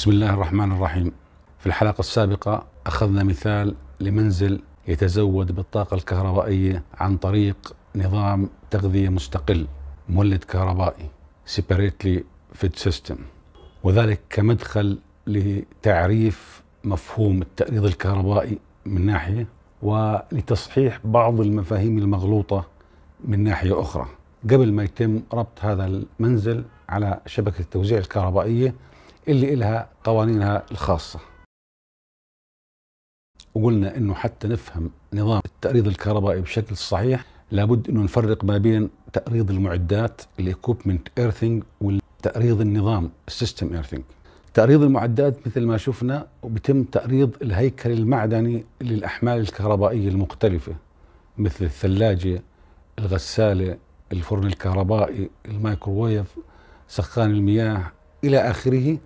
بسم الله الرحمن الرحيم في الحلقة السابقة أخذنا مثال لمنزل يتزود بالطاقة الكهربائية عن طريق نظام تغذية مستقل مولد كهربائي separately fed system وذلك كمدخل لتعريف مفهوم التأريض الكهربائي من ناحية ولتصحيح بعض المفاهيم المغلوطة من ناحية أخرى قبل ما يتم ربط هذا المنزل على شبكة التوزيع الكهربائية اللي إلها قوانينها الخاصة وقلنا أنه حتى نفهم نظام التأريض الكهربائي بشكل صحيح لابد أنه نفرق ما بين تأريض المعدات الإيكوبمنت إيرثينج والتأريض النظام السيستم إيرثينج تأريض المعدات مثل ما شفنا وبتم تأريض الهيكل المعدني للأحمال الكهربائية المختلفة مثل الثلاجة الغسالة الفرن الكهربائي المايكروويف سخان المياه إلى آخره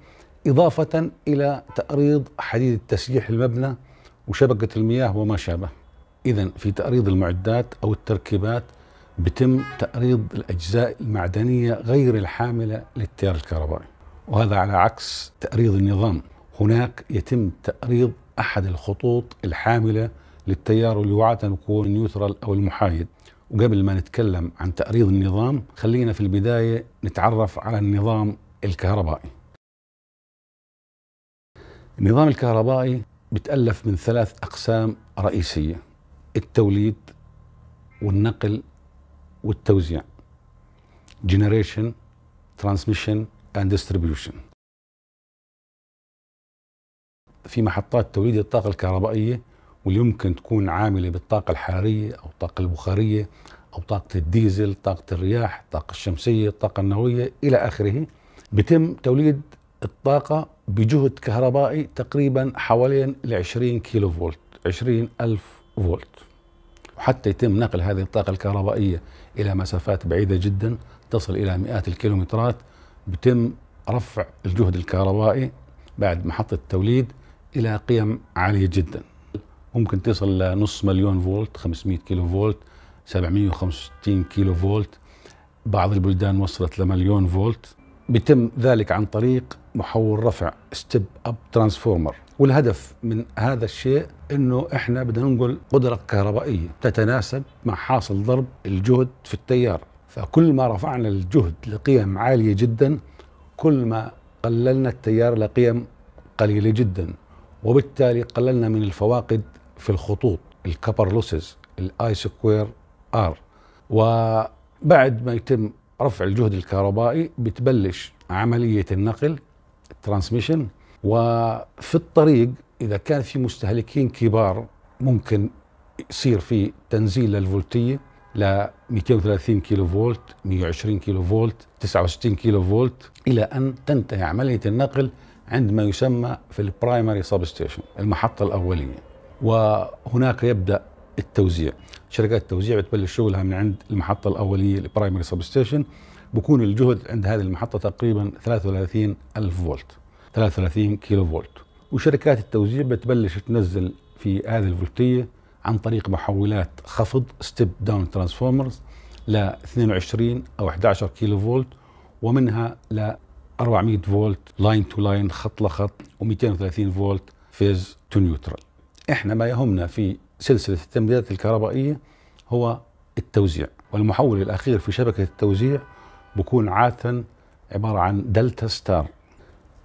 إضافة إلى تأريض حديد التسليح المبنى وشبكة المياه وما شابه إذا في تأريض المعدات أو التركيبات بتم تأريض الأجزاء المعدنية غير الحاملة للتيار الكهربائي وهذا على عكس تأريض النظام هناك يتم تأريض أحد الخطوط الحاملة للتيار اللي وعادة يكون نيوترال أو المحايد وقبل ما نتكلم عن تأريض النظام خلينا في البداية نتعرف على النظام الكهربائي النظام الكهربائي بتألف من ثلاث أقسام رئيسية التوليد والنقل والتوزيع generation transmission and distribution في محطات توليد الطاقة الكهربائية واللي يمكن تكون عاملة بالطاقة الحرارية أو الطاقة البخارية أو طاقة الديزل طاقة الرياح الطاقة الشمسية الطاقة النووية إلى آخره بتم توليد الطاقة بجهد كهربائي تقريبا حوالين ال 20 كيلو فولت 20 ألف فولت وحتى يتم نقل هذه الطاقة الكهربائية إلى مسافات بعيدة جدا تصل إلى مئات الكيلومترات بتم رفع الجهد الكهربائي بعد محطة التوليد إلى قيم عالية جدا ممكن تصل لنص مليون فولت 500 كيلو فولت 765 كيلو فولت بعض البلدان وصلت لمليون فولت بيتم ذلك عن طريق محول رفع ستيب اب ترانسفورمر والهدف من هذا الشيء انه احنا بدنا ننقل قدره كهربائيه تتناسب مع حاصل ضرب الجهد في التيار فكل ما رفعنا الجهد لقيم عاليه جدا كل ما قللنا التيار لقيم قليله جدا وبالتالي قللنا من الفواقد في الخطوط الكبر لوسز الاي سكوير ار وبعد ما يتم رفع الجهد الكهربائي بتبلش عملية النقل الترانسميشن وفي الطريق إذا كان في مستهلكين كبار ممكن يصير في تنزيل للفولتية ل 230 كيلو فولت 120 كيلو فولت 69 كيلو فولت إلى أن تنتهي عملية النقل عند ما يسمى في البرايمري سبستيشن المحطة الأولية وهناك يبدأ التوزيع شركات التوزيع بتبلش شغلها من عند المحطه الاوليه البرايمري سب ستيشن بكون الجهد عند هذه المحطه تقريبا 33 الف فولت 33 كيلو فولت وشركات التوزيع بتبلش تنزل في هذه الفولتيه عن طريق محولات خفض ستيب داون ترانسفورمرز ل 22 او 11 كيلو فولت ومنها ل 400 فولت لاين تو لاين خط لخط و230 فولت فيز تو نيوترال احنا ما يهمنا في سلسله التمديدات الكهربائيه هو التوزيع والمحول الأخير في شبكة التوزيع بكون عادة عبارة عن دلتا ستار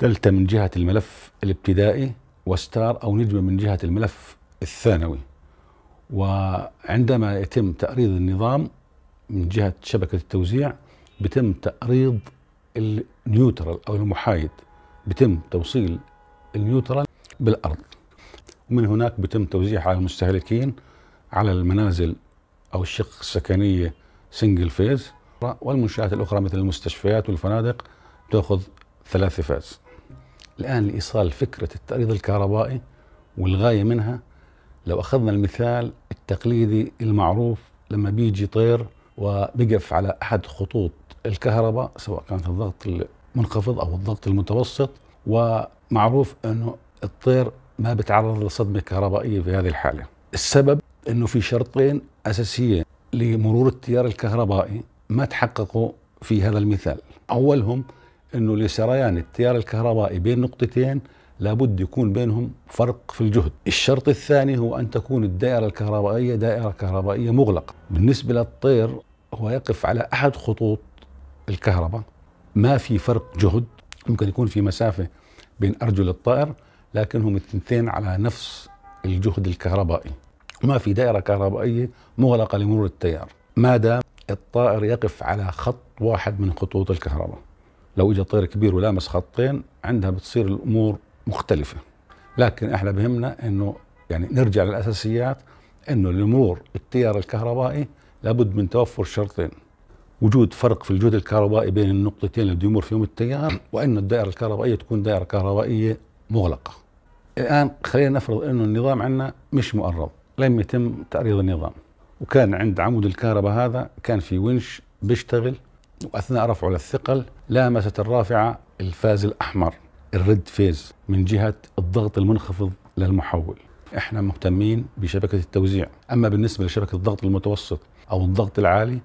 دلتا من جهة الملف الابتدائي وستار أو نجمة من جهة الملف الثانوي وعندما يتم تأريض النظام من جهة شبكة التوزيع بتم تأريض النيوترال أو المحايد بتم توصيل النيوترال بالأرض ومن هناك بتم توزيعها على المستهلكين على المنازل أو الشق السكنية سنجل فيز والمنشآت الأخرى مثل المستشفيات والفنادق تأخذ ثلاث فاز الآن لإيصال فكرة التعريض الكهربائي والغاية منها لو أخذنا المثال التقليدي المعروف لما بيجي طير وبقف على أحد خطوط الكهرباء سواء كانت الضغط المنخفض أو الضغط المتوسط ومعروف أنه الطير ما بتعرض لصدمة كهربائية في هذه الحالة السبب أنه في شرطين أساسية لمرور التيار الكهربائي ما تحققوا في هذا المثال أولهم أنه لسريان التيار الكهربائي بين نقطتين لابد يكون بينهم فرق في الجهد الشرط الثاني هو أن تكون الدائرة الكهربائية دائرة كهربائية مغلقة بالنسبة للطير هو يقف على أحد خطوط الكهرباء ما في فرق جهد ممكن يكون في مسافة بين أرجل الطائر لكنهم الثنتين على نفس الجهد الكهربائي ما في دائرة كهربائية مغلقة لمرور التيار ما دام الطائر يقف على خط واحد من خطوط الكهرباء لو اجى طير كبير ولامس خطين عندها بتصير الامور مختلفه لكن احنا بهمنا انه يعني نرجع للاساسيات انه لمرور التيار الكهربائي لابد من توفر شرطين وجود فرق في الجهد الكهربائي بين النقطتين اللي بده يمر فيهم التيار وان الدائره الكهربائيه تكون دائره كهربائيه مغلقه الان خلينا نفرض انه النظام عندنا مش مؤرض، لم يتم تعريض النظام وكان عند عمود الكهرباء هذا كان في ونش بيشتغل واثناء رفعه للثقل لامست الرافعه الفاز الاحمر الريد فيز من جهه الضغط المنخفض للمحول احنا مهتمين بشبكه التوزيع اما بالنسبه لشبكه الضغط المتوسط او الضغط العالي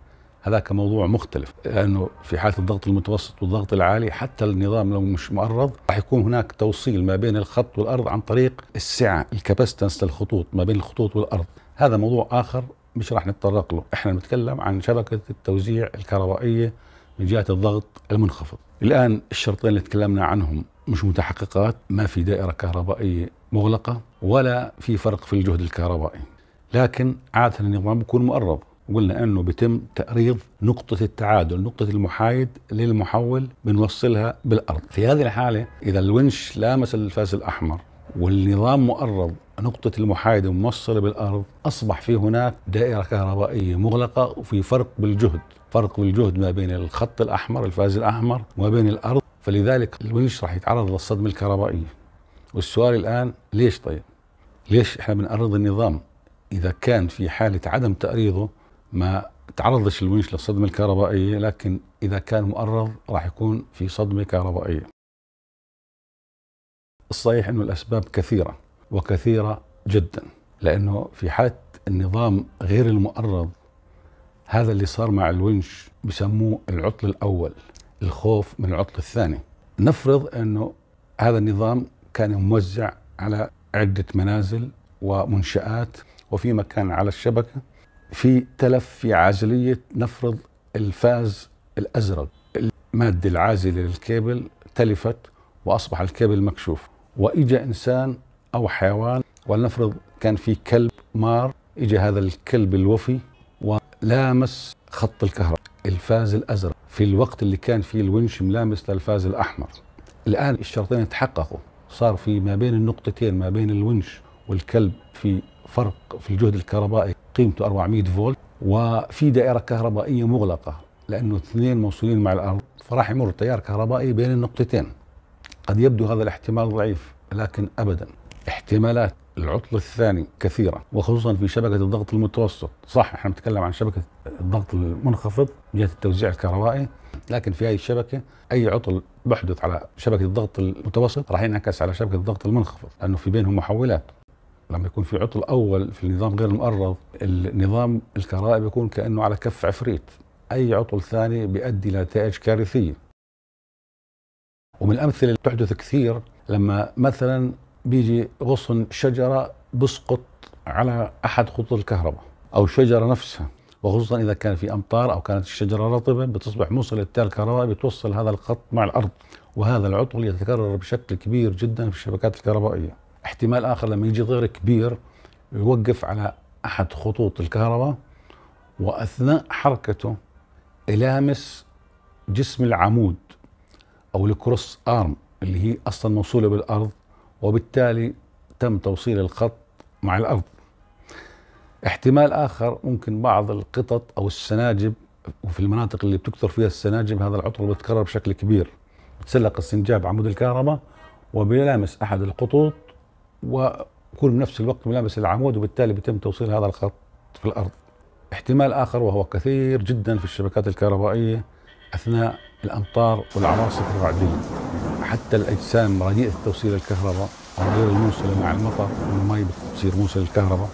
هذاك موضوع مختلف لانه في حاله الضغط المتوسط والضغط العالي حتى النظام لو مش مؤرض راح يكون هناك توصيل ما بين الخط والارض عن طريق السعه الكابستنس للخطوط ما بين الخطوط والارض هذا موضوع اخر مش راح نتطرق له احنا بنتكلم عن شبكه التوزيع الكهربائيه من جهه الضغط المنخفض الان الشرطين اللي تكلمنا عنهم مش متحققات ما في دائره كهربائيه مغلقه ولا في فرق في الجهد الكهربائي لكن عاده النظام بيكون مؤرض قلنا انه بيتم تقريض نقطة التعادل، نقطة المحايد للمحول بنوصلها بالارض، في هذه الحالة اذا الونش لامس الفاس الاحمر والنظام مؤرض نقطة المحايدة موصلة بالأرض أصبح في هناك دائرة كهربائية مغلقة وفي فرق بالجهد فرق بالجهد ما بين الخط الأحمر الفاز الأحمر وما بين الأرض فلذلك الونش راح يتعرض للصدمة الكهربائية والسؤال الآن ليش طيب ليش احنا بنقرض النظام إذا كان في حالة عدم تقريضه ما تعرضش الونش للصدمة الكهربائية لكن إذا كان مؤرض راح يكون في صدمة كهربائية الصحيح أنه الأسباب كثيرة وكثيرة جدا لأنه في حالة النظام غير المؤرض هذا اللي صار مع الونش بسموه العطل الأول الخوف من العطل الثاني نفرض أنه هذا النظام كان موزع على عدة منازل ومنشآت وفي مكان على الشبكة في تلف في عازليه نفرض الفاز الازرق الماده العازله للكابل تلفت واصبح الكابل مكشوف واجا انسان او حيوان ولنفرض كان في كلب مار اجى هذا الكلب الوفي ولامس خط الكهرباء الفاز الازرق في الوقت اللي كان فيه الونش ملامس للفاز الاحمر الان الشرطين تحققوا صار في ما بين النقطتين ما بين الونش والكلب في فرق في الجهد الكهربائي قيمته 400 فولت وفي دائرة كهربائية مغلقة لأنه اثنين موصولين مع الأرض فراح يمر تيار كهربائي بين النقطتين قد يبدو هذا الاحتمال ضعيف لكن أبدا احتمالات العطل الثاني كثيرة وخصوصا في شبكة الضغط المتوسط صح احنا بنتكلم عن شبكة الضغط المنخفض جهة التوزيع الكهربائي لكن في هذه الشبكة أي عطل بحدث على شبكة الضغط المتوسط راح ينعكس على شبكة الضغط المنخفض لأنه في بينهم محولات لما يكون في عطل اول في النظام غير المقرض النظام الكهربائي بيكون كانه على كف عفريت اي عطل ثاني بيؤدي لنتائج كارثيه ومن الامثله اللي تحدث كثير لما مثلا بيجي غصن شجره بسقط على احد خطوط الكهرباء او الشجره نفسها وخصوصا اذا كان في امطار او كانت الشجره رطبه بتصبح موصل التيار الكهربائي بتوصل هذا الخط مع الارض وهذا العطل يتكرر بشكل كبير جدا في الشبكات الكهربائيه احتمال اخر لما يجي ضرر كبير يوقف على احد خطوط الكهرباء واثناء حركته يلامس جسم العمود او الكروس ارم اللي هي اصلا موصوله بالارض وبالتالي تم توصيل الخط مع الارض احتمال اخر ممكن بعض القطط او السناجب وفي المناطق اللي بتكثر فيها السناجب هذا العطر بيتكرر بشكل كبير تسلق السنجاب عمود الكهرباء وبيلامس احد الخطوط ويكون بنفس الوقت ملامس العمود وبالتالي بيتم توصيل هذا الخط في الارض. احتمال اخر وهو كثير جدا في الشبكات الكهربائيه اثناء الامطار والعواصف الرعديه. حتى الاجسام رديئه توصيل الكهرباء او غير الموصله مع المطر المي بتصير موصل الكهرباء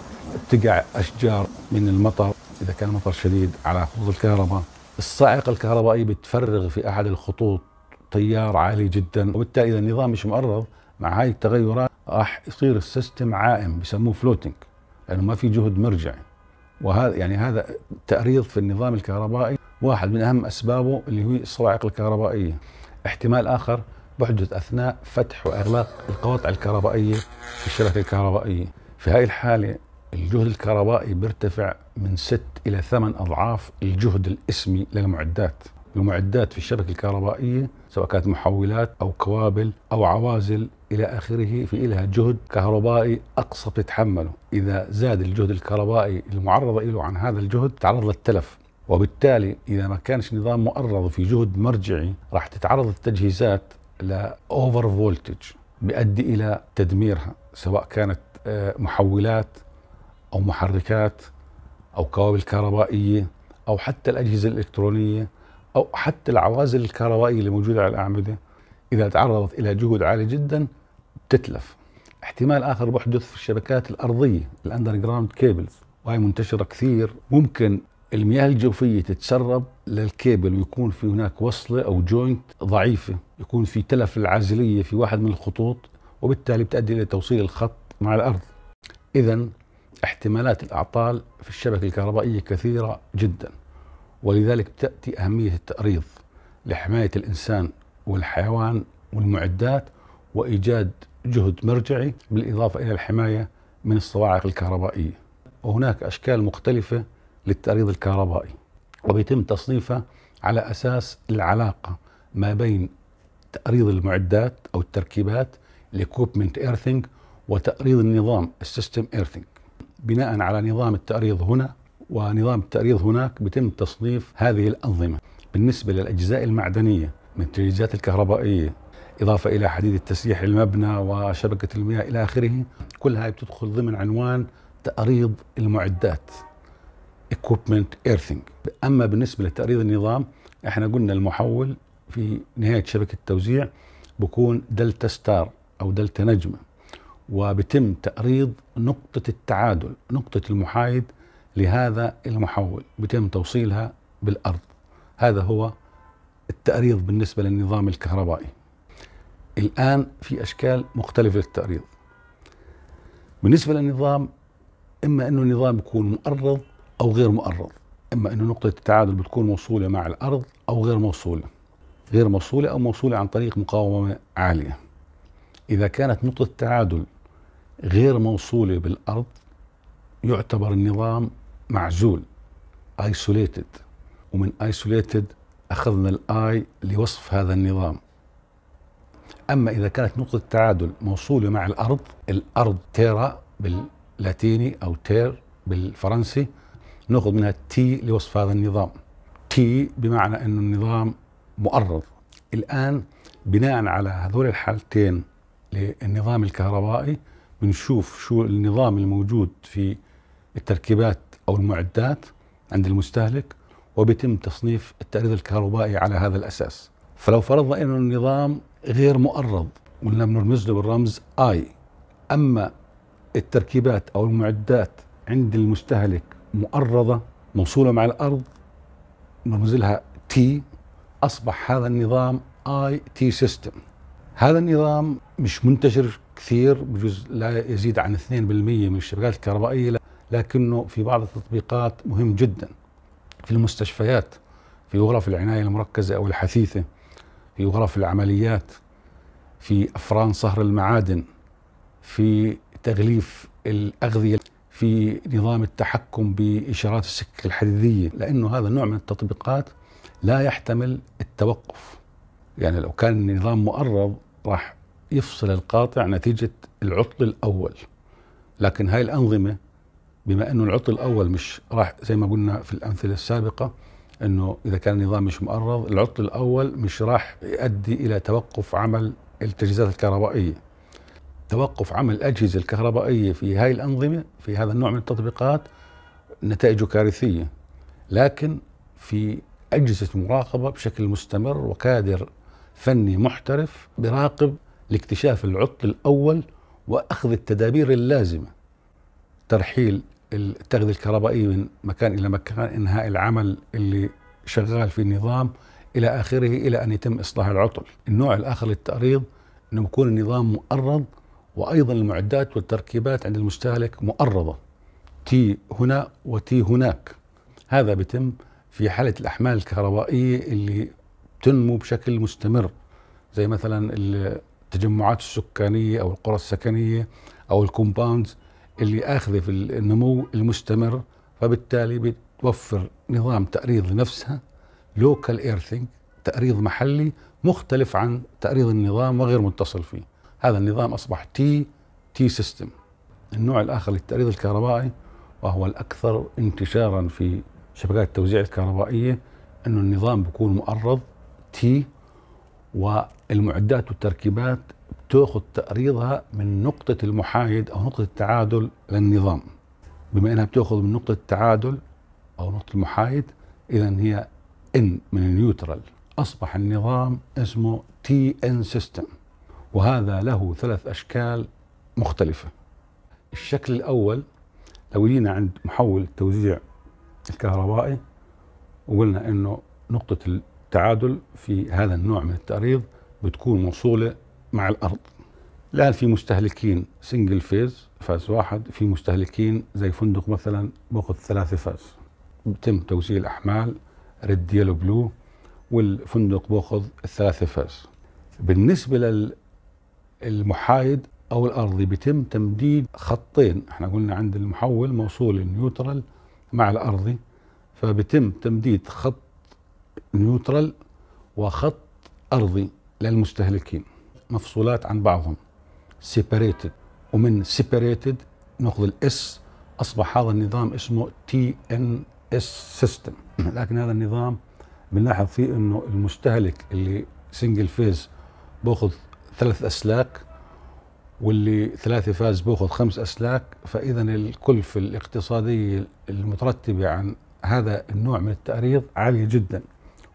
تقع اشجار من المطر اذا كان مطر شديد على خطوط الكهرباء الصاعقه الكهربائيه بتفرغ في احد الخطوط تيار عالي جدا وبالتالي اذا النظام مش معرض مع هاي التغيرات راح يصير السيستم عائم بيسموه فلوتنج لانه ما في جهد مرجعي وهذا يعني هذا تأريض في النظام الكهربائي واحد من اهم اسبابه اللي هو الصواعق الكهربائيه احتمال اخر بحدث اثناء فتح واغلاق القواطع الكهربائيه في الشبكه الكهربائيه في هذه الحاله الجهد الكهربائي بيرتفع من ست إلى ثمان أضعاف الجهد الإسمي للمعدات المعدات في الشبكة الكهربائية سواء كانت محولات او كوابل او عوازل الى اخره في الها جهد كهربائي اقصى بتتحمله، اذا زاد الجهد الكهربائي المعرض له عن هذا الجهد تعرض للتلف، وبالتالي اذا ما كانش نظام مؤرض في جهد مرجعي راح تتعرض التجهيزات لاوفر فولتج بيؤدي الى تدميرها سواء كانت آه، محولات او محركات او كوابل كهربائيه او حتى الاجهزه الالكترونيه أو حتى العوازل الكهربائية اللي موجودة على الأعمدة إذا تعرضت إلى جهد عالي جدا تتلف احتمال آخر بحدث في الشبكات الأرضية الأندر جراوند كيبلز وهي منتشرة كثير ممكن المياه الجوفية تتسرب للكيبل ويكون في هناك وصلة أو جوينت ضعيفة يكون في تلف العازلية في واحد من الخطوط وبالتالي بتؤدي إلى توصيل الخط مع الأرض إذا احتمالات الأعطال في الشبكة الكهربائية كثيرة جداً ولذلك تأتي أهمية التأريض لحماية الإنسان والحيوان والمعدات وإيجاد جهد مرجعي بالإضافة إلى الحماية من الصواعق الكهربائية وهناك أشكال مختلفة للتأريض الكهربائي وبيتم تصنيفها على أساس العلاقة ما بين تأريض المعدات أو التركيبات الإكوبمنت إيرثينج وتأريض النظام السيستم إيرثينج بناء على نظام التأريض هنا ونظام التأريض هناك بتم تصنيف هذه الأنظمة بالنسبة للأجزاء المعدنية من التجهيزات الكهربائية إضافة إلى حديد التسليح المبنى وشبكة المياه إلى آخره كل هذه بتدخل ضمن عنوان تأريض المعدات equipment earthing أما بالنسبة لتأريض النظام احنا قلنا المحول في نهاية شبكة التوزيع بكون دلتا ستار أو دلتا نجمة وبتم تأريض نقطة التعادل نقطة المحايد لهذا المحول بيتم توصيلها بالأرض هذا هو التأريض بالنسبة للنظام الكهربائي الآن في أشكال مختلفة للتأريض بالنسبة للنظام إما أنه النظام يكون مؤرض أو غير مؤرض إما أنه نقطة التعادل بتكون موصولة مع الأرض أو غير موصولة غير موصولة أو موصولة عن طريق مقاومة عالية إذا كانت نقطة التعادل غير موصولة بالأرض يعتبر النظام معزول ايسوليتد ومن ايسوليتد اخذنا الاي لوصف هذا النظام اما اذا كانت نقطه تعادل موصوله مع الارض الارض تيرا باللاتيني او تير بالفرنسي ناخذ منها تي لوصف هذا النظام تي بمعنى انه النظام مؤرض الان بناء على هذول الحالتين للنظام الكهربائي بنشوف شو النظام الموجود في التركيبات أو المعدات عند المستهلك وبيتم تصنيف التأريض الكهربائي على هذا الأساس فلو فرضنا أن النظام غير مؤرض قلنا بنرمز له بالرمز آي أما التركيبات أو المعدات عند المستهلك مؤرضة موصولة مع الأرض نرمز لها تي أصبح هذا النظام آي تي سيستم هذا النظام مش منتشر كثير بجوز لا يزيد عن 2% من الشبكات الكهربائية لكنه في بعض التطبيقات مهم جدا في المستشفيات في غرف العناية المركزة أو الحثيثة في غرف العمليات في أفران صهر المعادن في تغليف الأغذية في نظام التحكم بإشارات السكة الحديدية لأنه هذا النوع من التطبيقات لا يحتمل التوقف يعني لو كان النظام مؤرض راح يفصل القاطع نتيجة العطل الأول لكن هاي الأنظمة بما انه العطل الاول مش راح زي ما قلنا في الامثله السابقه انه اذا كان النظام مش مؤرض العطل الاول مش راح يؤدي الى توقف عمل التجهيزات الكهربائيه توقف عمل الاجهزه الكهربائيه في هاي الانظمه في هذا النوع من التطبيقات نتائجه كارثيه لكن في اجهزه مراقبه بشكل مستمر وكادر فني محترف براقب لاكتشاف العطل الاول واخذ التدابير اللازمه ترحيل التغذية الكهربائية من مكان إلى مكان إنهاء العمل اللي شغال في النظام إلى آخره إلى أن يتم إصلاح العطل النوع الآخر للتأريض أنه يكون النظام مؤرض وأيضا المعدات والتركيبات عند المستهلك مؤرضة تي هنا وتي هناك هذا بيتم في حالة الأحمال الكهربائية اللي تنمو بشكل مستمر زي مثلا التجمعات السكانية أو القرى السكنية أو الكومباوندز اللي اخذه في النمو المستمر فبالتالي بتوفر نظام تأريض لنفسها لوكال ايرثينج تأريض محلي مختلف عن تأريض النظام وغير متصل فيه هذا النظام أصبح تي تي سيستم النوع الآخر للتأريض الكهربائي وهو الأكثر انتشارا في شبكات التوزيع الكهربائية أنه النظام بيكون مؤرض تي والمعدات والتركيبات تاخذ تقريضها من نقطة المحايد أو نقطة التعادل للنظام بما أنها بتاخذ من نقطة التعادل أو نقطة المحايد إذا هي إن من النيوترال أصبح النظام اسمه تي إن سيستم وهذا له ثلاث أشكال مختلفة الشكل الأول لو جينا عند محول التوزيع الكهربائي وقلنا أنه نقطة التعادل في هذا النوع من التقريض بتكون موصولة مع الارض الان في مستهلكين سنجل فيز فاز واحد في مستهلكين زي فندق مثلا باخذ ثلاثه فاز بتم توزيع الاحمال ريد يلو بلو والفندق باخذ الثلاثه فاز بالنسبه للمحايد او الارضي بيتم تمديد خطين احنا قلنا عند المحول موصول النيوترال مع الارضي فبتم تمديد خط نيوترال وخط ارضي للمستهلكين مفصولات عن بعضهم سيبريتد ومن سيبريتد ناخذ الاس اصبح هذا النظام اسمه تي ان اس سيستم لكن هذا النظام بنلاحظ فيه انه المستهلك اللي سنجل فيز باخذ ثلاث اسلاك واللي ثلاثة فاز باخذ خمس اسلاك فاذا الكلفة الاقتصادية المترتبة عن هذا النوع من التأريض عالية جدا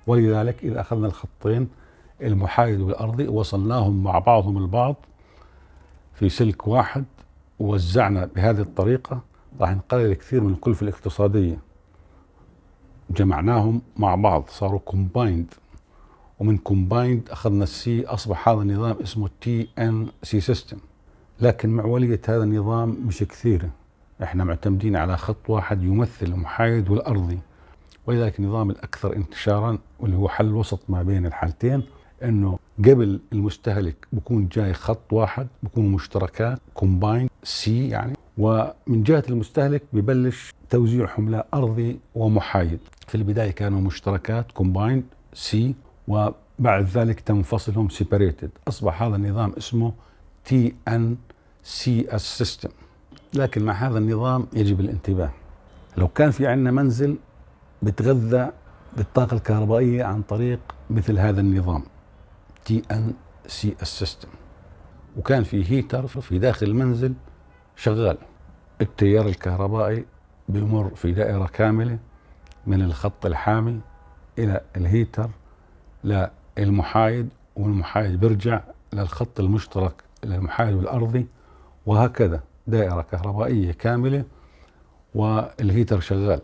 ولذلك اذا اخذنا الخطين المحايد والأرضي وصلناهم مع بعضهم البعض في سلك واحد ووزعنا بهذه الطريقة راح نقلل كثير من الكلفة الاقتصادية جمعناهم مع بعض صاروا كومبايند ومن كومبايند اخذنا السي اصبح هذا النظام اسمه تي ان سي سيستم لكن معوليه هذا النظام مش كثيره احنا معتمدين على خط واحد يمثل المحايد والارضي ولذلك النظام الاكثر انتشارا واللي هو حل وسط ما بين الحالتين انه قبل المستهلك بكون جاي خط واحد بكون مشتركات كومباين سي يعني ومن جهه المستهلك ببلش توزيع حمله ارضي ومحايد في البدايه كانوا مشتركات كومباين سي وبعد ذلك تم فصلهم سيبريتد اصبح هذا النظام اسمه تي ان سي اس سيستم لكن مع هذا النظام يجب الانتباه لو كان في عندنا منزل بتغذى بالطاقة الكهربائية عن طريق مثل هذا النظام تي ان سي السيستم وكان في هيتر في داخل المنزل شغال التيار الكهربائي بيمر في دائرة كاملة من الخط الحامي إلى الهيتر للمحايد والمحايد بيرجع للخط المشترك للمحايد والأرضي وهكذا دائرة كهربائية كاملة والهيتر شغال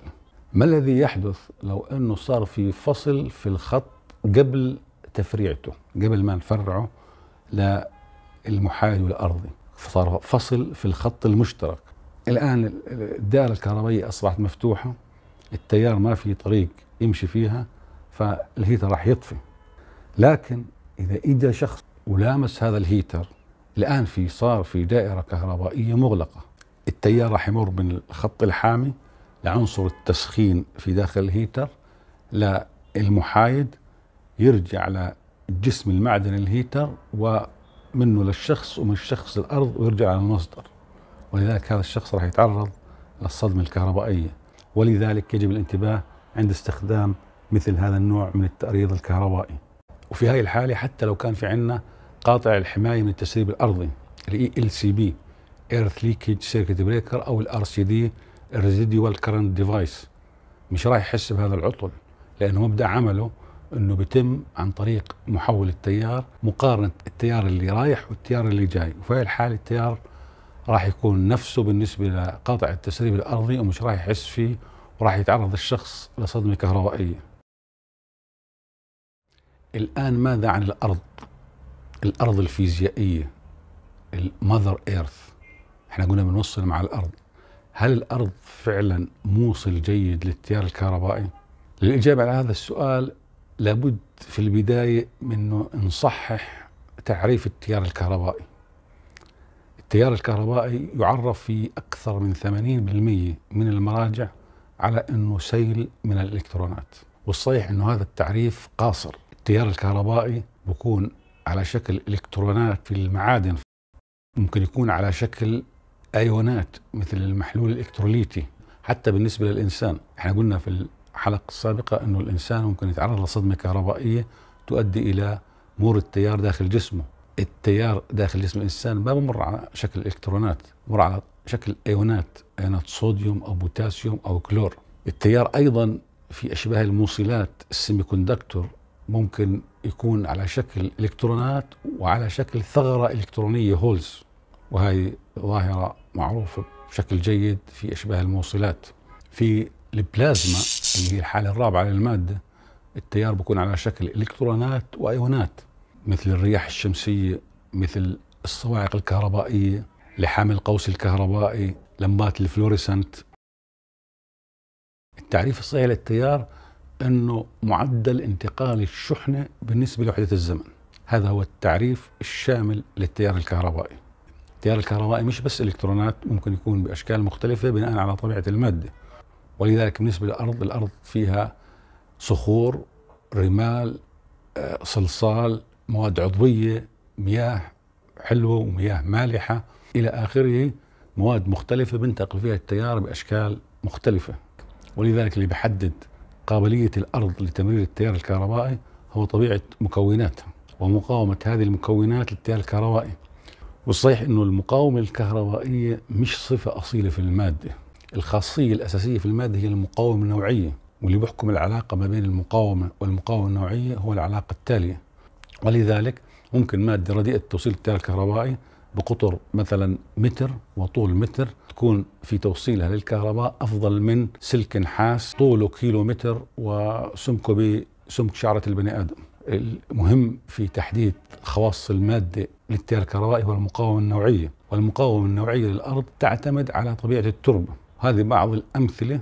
ما الذي يحدث لو أنه صار في فصل في الخط قبل تفريعته قبل ما نفرعه للمحايد والأرضي صار فصل في الخط المشترك الآن الدائرة الكهربائية أصبحت مفتوحة التيار ما في طريق يمشي فيها فالهيتر راح يطفي لكن إذا اجى شخص ولامس هذا الهيتر الآن في صار في دائرة كهربائية مغلقة التيار راح يمر من الخط الحامي لعنصر التسخين في داخل الهيتر للمحايد يرجع لجسم المعدن الهيتر ومنه للشخص ومن الشخص للأرض ويرجع على المصدر ولذلك هذا الشخص راح يتعرض للصدمة الكهربائية ولذلك يجب الانتباه عند استخدام مثل هذا النوع من التأريض الكهربائي وفي هذه الحالة حتى لو كان في عندنا قاطع الحماية من التسريب الأرضي الاي ال سي بي ايرث ليكج سيركت بريكر او الار سي دي Current كرنت ديفايس مش راح يحس بهذا العطل لانه مبدا عمله انه بيتم عن طريق محول التيار مقارنه التيار اللي رايح والتيار اللي جاي وفي الحال التيار راح يكون نفسه بالنسبه لقاطع التسريب الارضي ومش راح يحس فيه وراح يتعرض الشخص لصدمه كهربائيه الان ماذا عن الارض الارض الفيزيائيه المذر ايرث احنا قلنا بنوصل مع الارض هل الارض فعلا موصل جيد للتيار الكهربائي؟ للاجابه على هذا السؤال لابد في البداية من أنه نصحح تعريف التيار الكهربائي التيار الكهربائي يعرف في أكثر من 80% من المراجع على أنه سيل من الإلكترونات والصحيح أنه هذا التعريف قاصر التيار الكهربائي بكون على شكل إلكترونات في المعادن ممكن يكون على شكل أيونات مثل المحلول الإلكتروليتي حتى بالنسبة للإنسان احنا قلنا في الحلقة السابقة أنه الإنسان ممكن يتعرض لصدمة كهربائية تؤدي إلى مور التيار داخل جسمه التيار داخل جسم الإنسان ما بمر على شكل إلكترونات بمر على شكل أيونات أيونات صوديوم أو بوتاسيوم أو كلور التيار أيضا في أشباه الموصلات السيمي كوندكتور ممكن يكون على شكل إلكترونات وعلى شكل ثغرة إلكترونية هولز وهي ظاهرة معروفة بشكل جيد في أشباه الموصلات في البلازما اللي هي الحاله الرابعه للماده التيار بيكون على شكل الكترونات وايونات مثل الرياح الشمسيه مثل الصواعق الكهربائيه لحام القوس الكهربائي لمبات الفلوريسنت التعريف الصحيح للتيار انه معدل انتقال الشحنه بالنسبه لوحده الزمن هذا هو التعريف الشامل للتيار الكهربائي التيار الكهربائي مش بس الكترونات ممكن يكون باشكال مختلفه بناء على طبيعه الماده ولذلك بالنسبة للأرض الأرض فيها صخور رمال آه، صلصال مواد عضوية مياه حلوة ومياه مالحة إلى آخره مواد مختلفة بنتقل فيها التيار بأشكال مختلفة ولذلك اللي بحدد قابلية الأرض لتمرير التيار الكهربائي هو طبيعة مكوناتها ومقاومة هذه المكونات للتيار الكهربائي والصحيح أنه المقاومة الكهربائية مش صفة أصيلة في المادة الخاصية الأساسية في المادة هي المقاومة النوعية واللي بيحكم العلاقة ما بين المقاومة والمقاومة النوعية هو العلاقة التالية ولذلك ممكن مادة رديئة توصيل التيار الكهربائي بقطر مثلا متر وطول متر تكون في توصيلها للكهرباء أفضل من سلك نحاس طوله كيلو متر وسمكه بسمك شعرة البني آدم المهم في تحديد خواص المادة للتيار الكهربائي هو المقاومة النوعية والمقاومة النوعية للأرض تعتمد على طبيعة التربة هذه بعض الأمثلة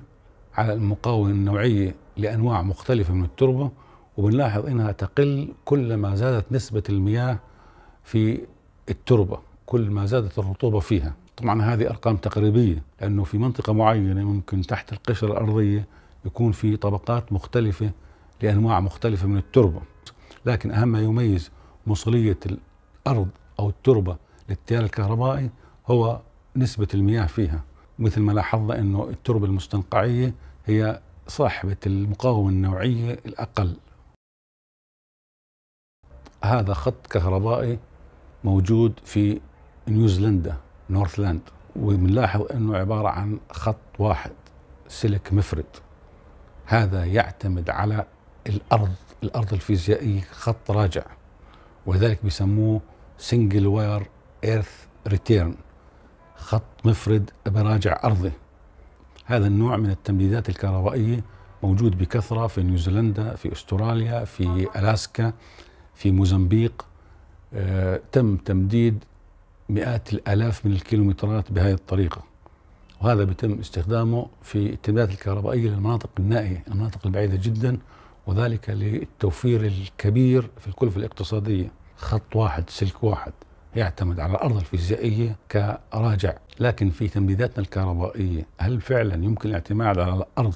على المقاومة النوعية لأنواع مختلفة من التربة وبنلاحظ إنها تقل كلما زادت نسبة المياه في التربة كل ما زادت الرطوبة فيها طبعا هذه أرقام تقريبية لأنه في منطقة معينة ممكن تحت القشرة الأرضية يكون في طبقات مختلفة لأنواع مختلفة من التربة لكن أهم ما يميز موصلية الأرض أو التربة للتيار الكهربائي هو نسبة المياه فيها مثل ما لاحظنا انه التربه المستنقعيه هي صاحبه المقاومه النوعيه الاقل. هذا خط كهربائي موجود في نيوزيلندا نورثلاند وبنلاحظ انه عباره عن خط واحد سلك مفرد هذا يعتمد على الارض الارض الفيزيائيه خط راجع ولذلك بيسموه سنجل واير ايرث ريتيرن خط مفرد براجع أرضي هذا النوع من التمديدات الكهربائية موجود بكثرة في نيوزيلندا في أستراليا في ألاسكا في موزمبيق آه، تم تمديد مئات الآلاف من الكيلومترات بهذه الطريقة وهذا بيتم استخدامه في التمديدات الكهربائية للمناطق النائية المناطق البعيدة جدا وذلك للتوفير الكبير في الكلفة الاقتصادية خط واحد سلك واحد يعتمد على الأرض الفيزيائية كراجع لكن في تمديداتنا الكهربائية هل فعلا يمكن الاعتماد على الأرض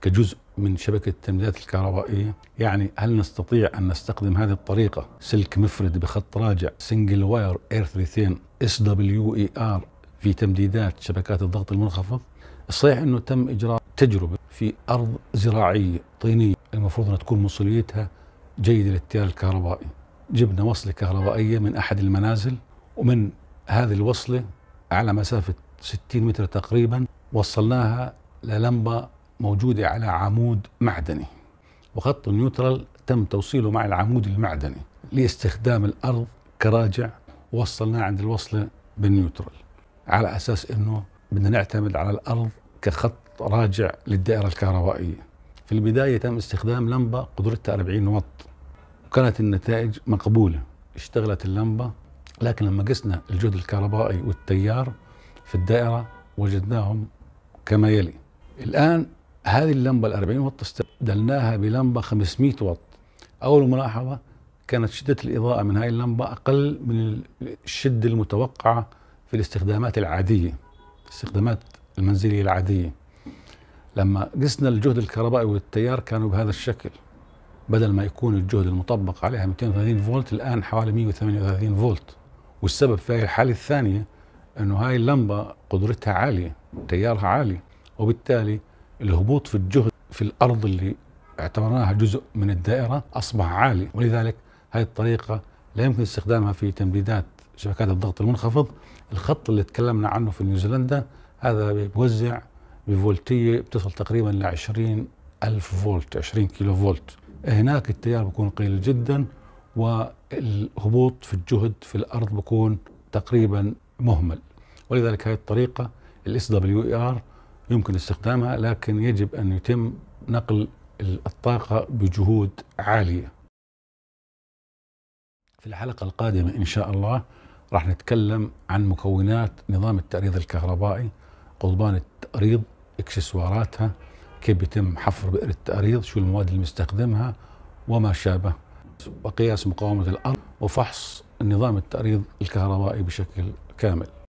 كجزء من شبكة التمديدات الكهربائية يعني هل نستطيع أن نستخدم هذه الطريقة سلك مفرد بخط راجع سنجل واير ثريثين اس دبليو اي ار في تمديدات شبكات الضغط المنخفض الصحيح أنه تم إجراء تجربة في أرض زراعية طينية المفروض أن تكون مصليتها جيدة للتيار الكهربائي جبنا وصلة كهربائية من أحد المنازل ومن هذه الوصلة على مسافة 60 متر تقريبا وصلناها للمبة موجودة على عمود معدني وخط النيوترال تم توصيله مع العمود المعدني لاستخدام الأرض كراجع وصلناه عند الوصلة بالنيوترال على أساس أنه بدنا نعتمد على الأرض كخط راجع للدائرة الكهربائية في البداية تم استخدام لمبة قدرتها 40 واط وكانت النتائج مقبولة اشتغلت اللمبة لكن لما قسنا الجهد الكهربائي والتيار في الدائرة وجدناهم كما يلي الآن هذه اللمبة ال 40 وات استبدلناها بلمبة 500 وات أول ملاحظة كانت شدة الإضاءة من هذه اللمبة أقل من الشدة المتوقعة في الاستخدامات العادية الاستخدامات المنزلية العادية لما قسنا الجهد الكهربائي والتيار كانوا بهذا الشكل بدل ما يكون الجهد المطبق عليها 230 فولت الآن حوالي 138 فولت والسبب في الحالة الثانية أنه هاي اللمبة قدرتها عالية تيارها عالي وبالتالي الهبوط في الجهد في الأرض اللي اعتبرناها جزء من الدائرة أصبح عالي ولذلك هذه الطريقة لا يمكن استخدامها في تمديدات شبكات الضغط المنخفض الخط اللي تكلمنا عنه في نيوزيلندا هذا بيوزع بفولتية بتصل تقريبا ل 20 ألف فولت 20 كيلو فولت هناك التيار بيكون قليل جدا والهبوط في الجهد في الارض بيكون تقريبا مهمل ولذلك هذه الطريقه الاس دبليو ار يمكن استخدامها لكن يجب ان يتم نقل الطاقه بجهود عاليه. في الحلقه القادمه ان شاء الله راح نتكلم عن مكونات نظام التعريض الكهربائي قضبان التأريض اكسسواراتها كيف بيتم حفر بئر التأريض شو المواد اللي بنستخدمها وما شابه وقياس مقاومة الأرض وفحص نظام التأريض الكهربائي بشكل كامل